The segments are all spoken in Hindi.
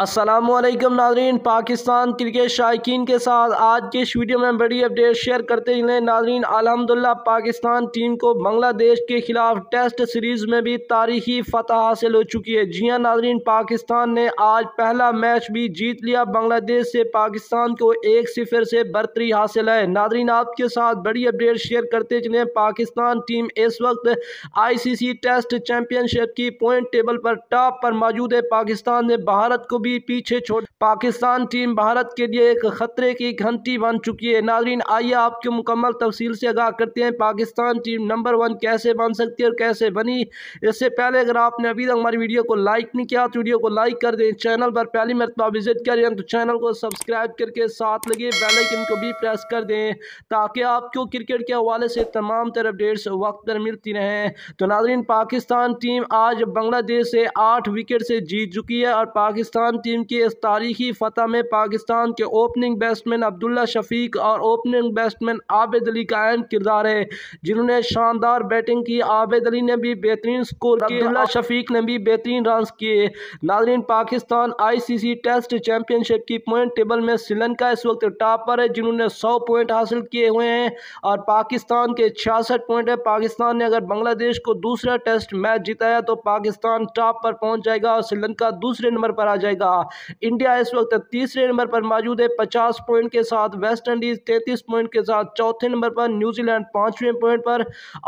असलम नाजरीन पाकिस्तान क्रिकेट शायकीन के साथ आज के इस वीडियो में बड़ी अपडेट शेयर करते हैं नाजरीन अलहमदिल्ला पाकिस्तान टीम को बांग्लादेश के खिलाफ टेस्ट सीरीज़ में भी तारीखी फतह हासिल हो चुकी है जी हाँ नाजरीन पाकिस्तान ने आज पहला मैच भी जीत लिया बांग्लादेश से पाकिस्तान को एक सिफर से बरतरी हासिल है नाजरीन आपके साथ बड़ी अपडेट शेयर करते चले पाकिस्तान टीम इस वक्त I C C test championship की पॉइंट टेबल पर टॉप पर मौजूद है पाकिस्तान ने भारत को भी पीछे छोड़ पाकिस्तान टीम भारत के लिए एक खतरे की घंटी बन चुकी है नाजरीन आइए आपकी मुकम्मल तफसील से आगाह करते हैं पाकिस्तान टीम नंबर वन कैसे बन सकती है और कैसे बनी इससे पहले अगर आपने अभी तक हमारी वीडियो को लाइक नहीं किया तो वीडियो को लाइक कर दें चैनल पर पहली मरतबा विजिट करें तो चैनल को सब्सक्राइब करके साथ लगे बेलाइकिन को भी प्रेस कर दें ताकि आपको क्रिकेट के हवाले से तमाम तरह अपडेट्स वक्त पर मिलती रहें तो नाजरीन पाकिस्तान टीम आज बांग्लादेश से आठ विकेट से जीत चुकी है और पाकिस्तान टीम की इस तारीखी फतह में पाकिस्तान के ओपनिंग बैट्समैन अब्दुल्ला शफीक और ओपनिंग बैट्समैन आबिद अली का अहम किरदार है जिन्होंने शानदार बैटिंग की आबिद अली ने भी बेहतरीन स्कोर अब्दुल्ला शफीक ने भी बेहतरीन रन किए नाजरीन पाकिस्तान आईसीसी टेस्ट चैंपियनशिप की पॉइंट टेबल में श्रीलंका इस वक्त टॉप पर है जिन्होंने सौ पॉइंट हासिल किए हुए हैं और पाकिस्तान के छियासठ पॉइंट है पाकिस्तान ने अगर बांग्लादेश को दूसरा टेस्ट मैच जिताया तो पाकिस्तान टॉप पर पहुंच जाएगा और श्रीलंका दूसरे नंबर पर आ जाएगा था इंडिया इस वक्त तीसरे नंबर पर मौजूद है पचास पॉइंट के साथ वेस्ट इंडीज़ तैतीस पॉइंट के साथ चौथे नंबर पर न्यूजीलैंड पाँचवें पॉइंट पर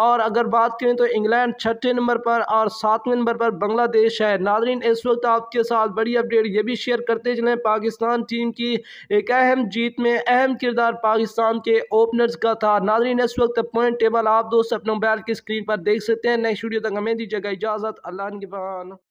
और अगर बात करें तो इंग्लैंड छठे नंबर पर और सातवें नंबर पर बांग्लादेश है नादरीन इस वक्त आपके साथ बड़ी अपडेट ये भी शेयर करते चले पाकिस्तान टीम की एक अहम जीत में अहम किरदार पाकिस्तान के ओपनर्स का था नादरीन इस वक्त पॉइंट टेबल आप दोस्त अपने मोबाइल की स्क्रीन पर देख सकते हैं नेक्स्ट वीडियो तक हमें दीजिएगा इजाज़त अल्लाह के